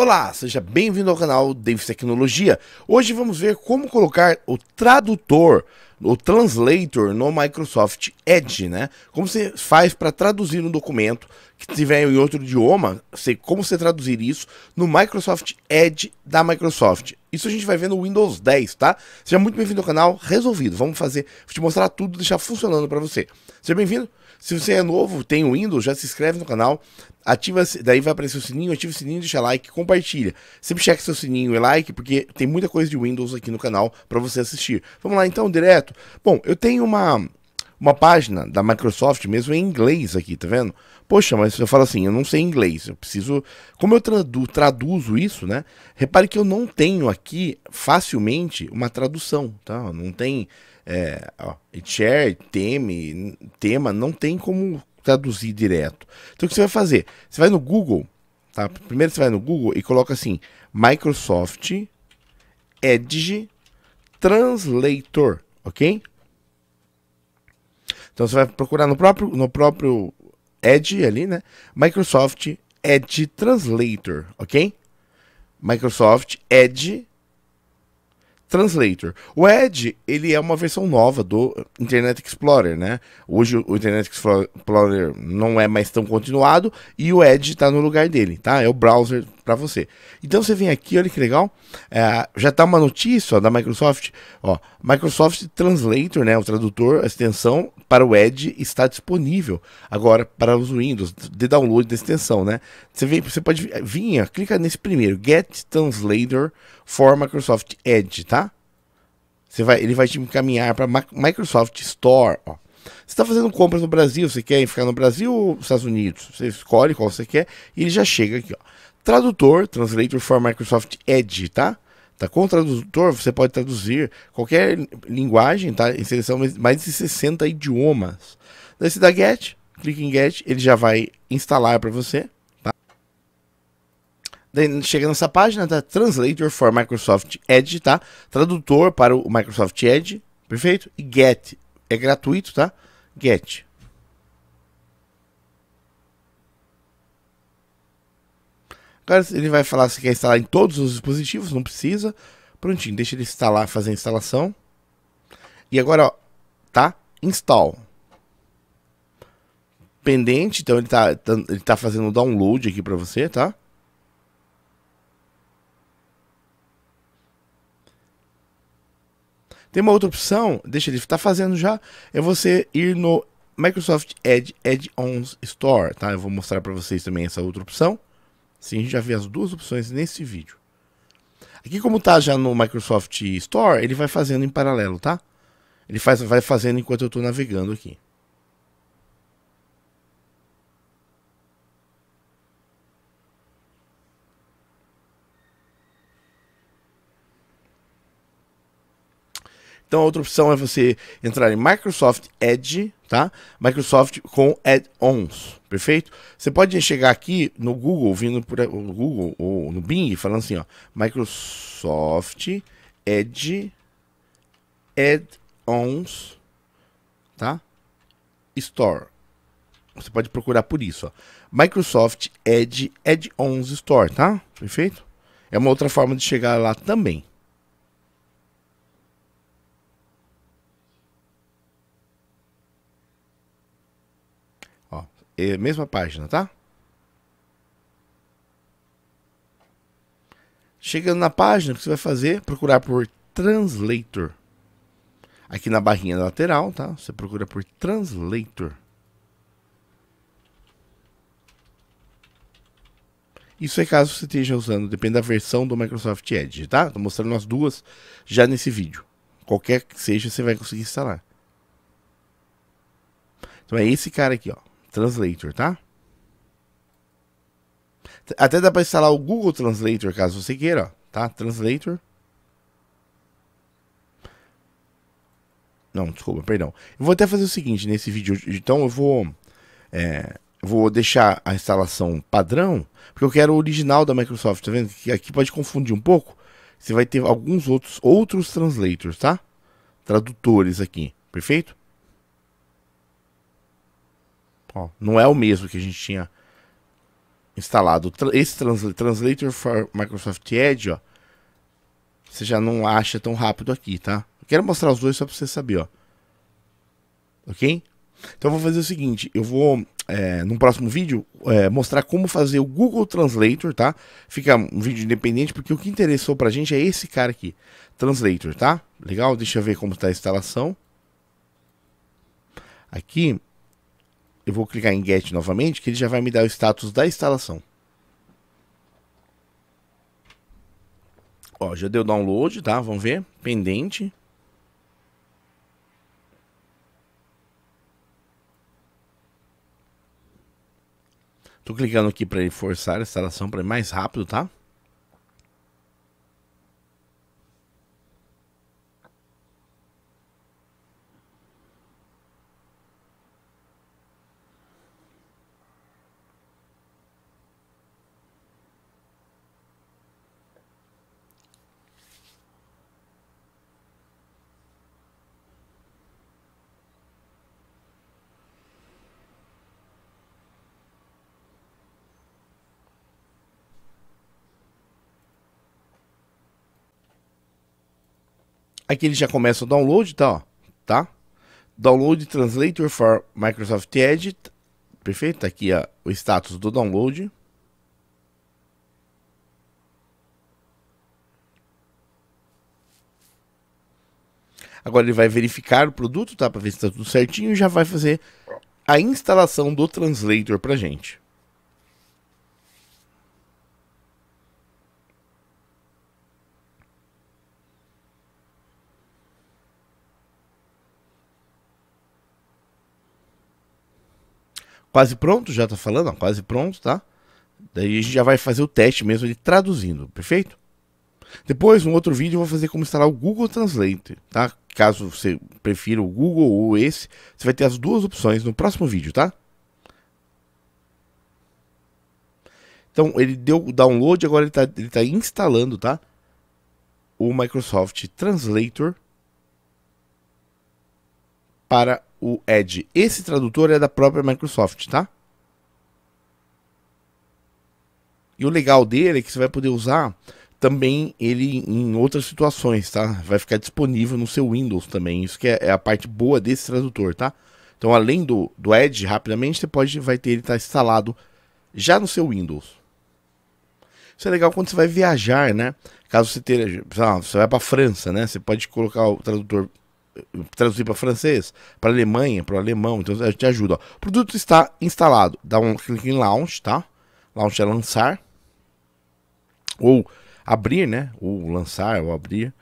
Olá, seja bem-vindo ao canal Davis Tecnologia. Hoje vamos ver como colocar o tradutor o translator no Microsoft Edge, né? Como você faz para traduzir um documento que tiver em outro idioma, você, como você traduzir isso no Microsoft Edge da Microsoft. Isso a gente vai ver no Windows 10, tá? Seja muito bem-vindo ao canal, resolvido. Vamos fazer, vou te mostrar tudo, deixar funcionando para você. Seja bem-vindo. Se você é novo, tem o Windows, já se inscreve no canal, ativa, daí vai aparecer o sininho, ativa o sininho, deixa like, compartilha. Sempre cheque seu sininho e like, porque tem muita coisa de Windows aqui no canal para você assistir. Vamos lá então, direto Bom, eu tenho uma, uma página da Microsoft mesmo em inglês aqui, tá vendo? Poxa, mas eu falo assim, eu não sei inglês, eu preciso. Como eu tradu, traduzo isso, né? Repare que eu não tenho aqui facilmente uma tradução, tá? Não tem. É, ó, share, teme, tema, não tem como traduzir direto. Então o que você vai fazer? Você vai no Google, tá? Primeiro você vai no Google e coloca assim: Microsoft Edge Translator ok? Então você vai procurar no próprio, no próprio Edge ali, né? Microsoft Edge Translator, ok? Microsoft Edge Translator. O Edge, ele é uma versão nova do Internet Explorer, né? Hoje o Internet Explorer não é mais tão continuado e o Edge está no lugar dele, tá? É o browser para você. Então você vem aqui, olha que legal, é, já tá uma notícia ó, da Microsoft, ó, Microsoft Translator, né, o tradutor, a extensão para o Edge está disponível agora para os Windows, de download da extensão, né? Você vem, você pode vir, ó, clica nesse primeiro, Get Translator for Microsoft Edge, tá? Você vai, ele vai te encaminhar para Microsoft Store, ó. Você está fazendo compras no Brasil, você quer ficar no Brasil ou nos Estados Unidos? Você escolhe qual você quer e ele já chega aqui, ó. Tradutor, Translator for Microsoft Edge, tá? Tá com o tradutor, você pode traduzir qualquer linguagem, tá? Em seleção mais de 60 idiomas. Nesse da Get, clique em Get, ele já vai instalar para você, tá? chega nessa página da tá? Translator for Microsoft Edge, tá? Tradutor para o Microsoft Edge, perfeito? E Get, é gratuito, tá? Get. Agora ele vai falar se quer instalar em todos os dispositivos, não precisa. Prontinho, deixa ele instalar, fazer a instalação. E agora, ó, tá? Install. Pendente, então ele tá, tá ele tá fazendo o download aqui para você, tá? Tem uma outra opção, deixa ele tá fazendo já, é você ir no Microsoft Edge Add-ons Store, tá? Eu vou mostrar para vocês também essa outra opção. Sim, a gente já vê as duas opções nesse vídeo. Aqui como tá já no Microsoft Store, ele vai fazendo em paralelo, tá? Ele faz, vai fazendo enquanto eu estou navegando aqui. Então a outra opção é você entrar em Microsoft Edge, tá? Microsoft com add-ons, perfeito? Você pode chegar aqui no Google, vindo por Google ou no Bing, falando assim, ó, Microsoft Edge add-ons, tá? Store. Você pode procurar por isso, ó. Microsoft Edge add-ons Store, tá? Perfeito? É uma outra forma de chegar lá também. É, mesma página, tá? Chegando na página, o que você vai fazer? Procurar por Translator. Aqui na barrinha lateral, tá? Você procura por Translator. Isso é caso você esteja usando, depende da versão do Microsoft Edge, tá? Estou mostrando as duas já nesse vídeo. Qualquer que seja, você vai conseguir instalar. Então é esse cara aqui, ó. Translator, tá? Até dá para instalar o Google Translator, caso você queira, tá? Translator. Não, desculpa, perdão. Eu vou até fazer o seguinte nesse vídeo. Então eu vou, é, vou deixar a instalação padrão, porque eu quero o original da Microsoft, tá vendo? Que aqui pode confundir um pouco. Você vai ter alguns outros outros translators, tá? Tradutores aqui, perfeito? Ó, não é o mesmo que a gente tinha instalado. Esse Translator for Microsoft Edge, ó, você já não acha tão rápido aqui, tá? quero mostrar os dois só para você saber, ó. Ok? Então eu vou fazer o seguinte, eu vou, é, no próximo vídeo, é, mostrar como fazer o Google Translator, tá? Fica um vídeo independente, porque o que interessou pra gente é esse cara aqui, Translator, tá? Legal? Deixa eu ver como tá a instalação. Aqui, eu vou clicar em Get novamente, que ele já vai me dar o status da instalação. Ó, já deu download, tá? Vamos ver. Pendente. Tô clicando aqui para ele forçar a instalação para ir mais rápido, tá? Aqui ele já começa o download, tá? Ó, tá? Download Translator for Microsoft Edge. Perfeito? Tá aqui ó, o status do download. Agora ele vai verificar o produto, tá? Para ver se está tudo certinho e já vai fazer a instalação do translator para gente. quase pronto, já está falando, ó, quase pronto, tá? Daí a gente já vai fazer o teste mesmo ele traduzindo, perfeito? Depois, no outro vídeo, eu vou fazer como instalar o Google Translate, tá? Caso você prefira o Google ou esse, você vai ter as duas opções no próximo vídeo, tá? Então, ele deu o download, agora ele está ele tá instalando, tá? O Microsoft Translator para o Edge. Esse tradutor é da própria Microsoft, tá? E o legal dele é que você vai poder usar também ele em outras situações, tá? Vai ficar disponível no seu Windows também. Isso que é, é a parte boa desse tradutor, tá? Então, além do, do Edge, rapidamente você pode vai ter ele tá instalado já no seu Windows. Isso é legal quando você vai viajar, né? Caso você tenha, você vai para França, né? Você pode colocar o tradutor traduzir para francês, para Alemanha, para alemão, então a gente ajuda. Ó. O produto está instalado, dá um clique em launch, tá? Launch é lançar ou abrir, né? Ou lançar ou abrir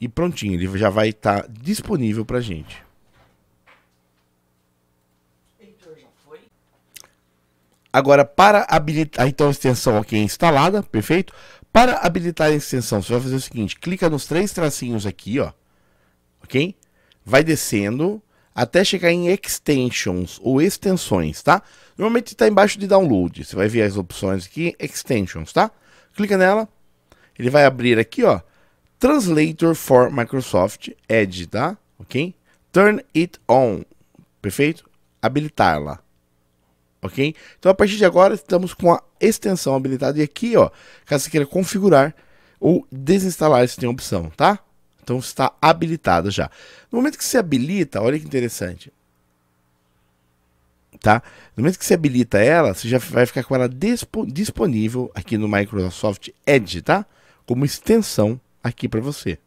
e prontinho, ele já vai estar tá disponível para gente. Agora, para habilitar. Então, a extensão aqui é instalada, perfeito? Para habilitar a extensão, você vai fazer o seguinte: clica nos três tracinhos aqui, ó. Ok? vai descendo até chegar em extensions ou extensões, tá? Normalmente está embaixo de download. Você vai ver as opções aqui, extensions, tá? Clica nela, ele vai abrir aqui, ó, Translator for Microsoft Edge, tá? Ok? Turn it on, perfeito? Habilitá-la, ok? Então a partir de agora estamos com a extensão habilitada e aqui, ó, caso você queira configurar ou desinstalar, isso tem opção, tá? Então está habilitado já. No momento que se habilita, olha que interessante. Tá? No momento que se habilita ela, você já vai ficar com ela disponível aqui no Microsoft Edge, tá? Como extensão aqui para você.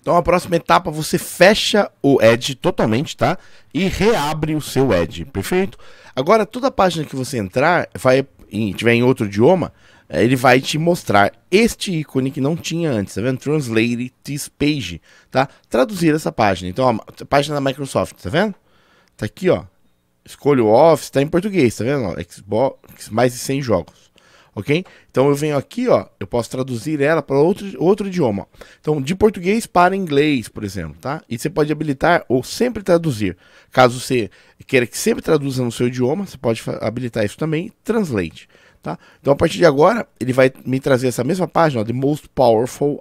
Então a próxima etapa você fecha o Edge totalmente, tá? E reabre o seu Edge, perfeito? Agora toda a página que você entrar, vai em, tiver em outro idioma, é, ele vai te mostrar este ícone que não tinha antes, tá vendo? Translate this page, tá? Traduzir essa página. Então, ó, a página da Microsoft, tá vendo? Tá aqui, ó. Escolho Office, tá em português, tá vendo? Xbox, mais de 100 jogos, ok? Então, eu venho aqui, ó, eu posso traduzir ela para outro, outro idioma. Então, de português para inglês, por exemplo, tá? E você pode habilitar ou sempre traduzir. Caso você queira que sempre traduza no seu idioma, você pode habilitar isso também, Translate. Tá? Então, a partir de agora, ele vai me trazer essa mesma página, ó, The Most Powerful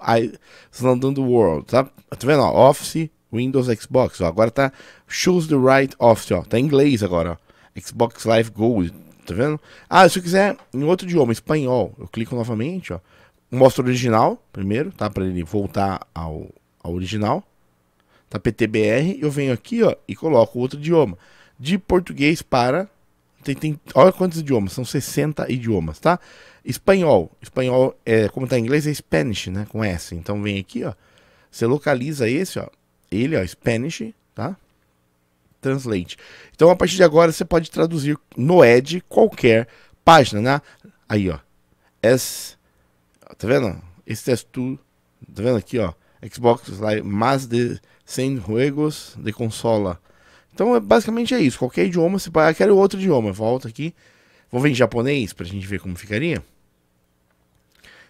Island in the World. Tá, tá vendo? Ó, Office, Windows, Xbox. Ó, agora tá Choose the Right Office. Ó, tá em inglês agora. Ó. Xbox Live Gold. Tá vendo? Ah, se eu quiser em outro idioma, espanhol, eu clico novamente. Ó, mostra o original primeiro, tá? Para ele voltar ao, ao original. Tá PTBR. Eu venho aqui ó, e coloco outro idioma. De português para tem, tem, olha quantos idiomas, são 60 idiomas, tá? Espanhol. Espanhol, é, como tá em inglês, é Spanish, né? Com S. Então vem aqui, ó. Você localiza esse, ó. Ele, ó, Spanish, tá? Translate. Então a partir de agora você pode traduzir no Ed qualquer página, né? Aí, ó. S tá vendo? esse é tu. Tá vendo aqui, ó? Xbox Live mais de 100 juegos de consola. Então, é basicamente é isso. Qualquer idioma, se parar, ah, quero outro idioma. Volta aqui. Vou ver em japonês pra gente ver como ficaria.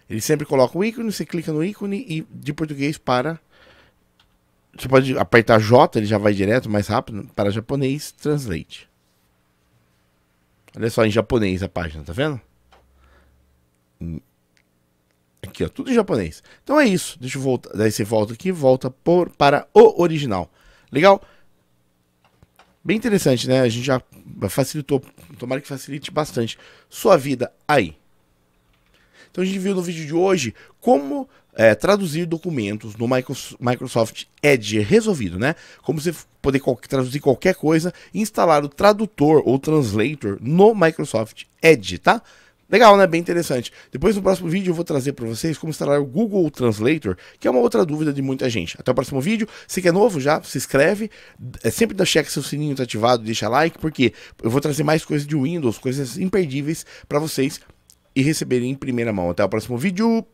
Ele sempre coloca o ícone, você clica no ícone e de português para. Você pode apertar J, ele já vai direto, mais rápido, para japonês, translate. Olha só em japonês a página, tá vendo? Aqui, ó, tudo em japonês. Então é isso. Deixa eu voltar. Daí você volta aqui, volta por, para o original. Legal? Bem interessante, né? A gente já facilitou, tomara que facilite bastante sua vida aí. Então a gente viu no vídeo de hoje como é, traduzir documentos no Microsoft Edge é resolvido, né? Como você poder traduzir qualquer coisa e instalar o tradutor ou translator no Microsoft Edge, tá? Legal, né? Bem interessante. Depois no próximo vídeo eu vou trazer para vocês como instalar o Google Translator, que é uma outra dúvida de muita gente. Até o próximo vídeo. Se quer é novo já, se inscreve. É sempre dá check se o sininho tá ativado, deixa like, porque eu vou trazer mais coisas de Windows, coisas imperdíveis para vocês e receberem em primeira mão. Até o próximo vídeo.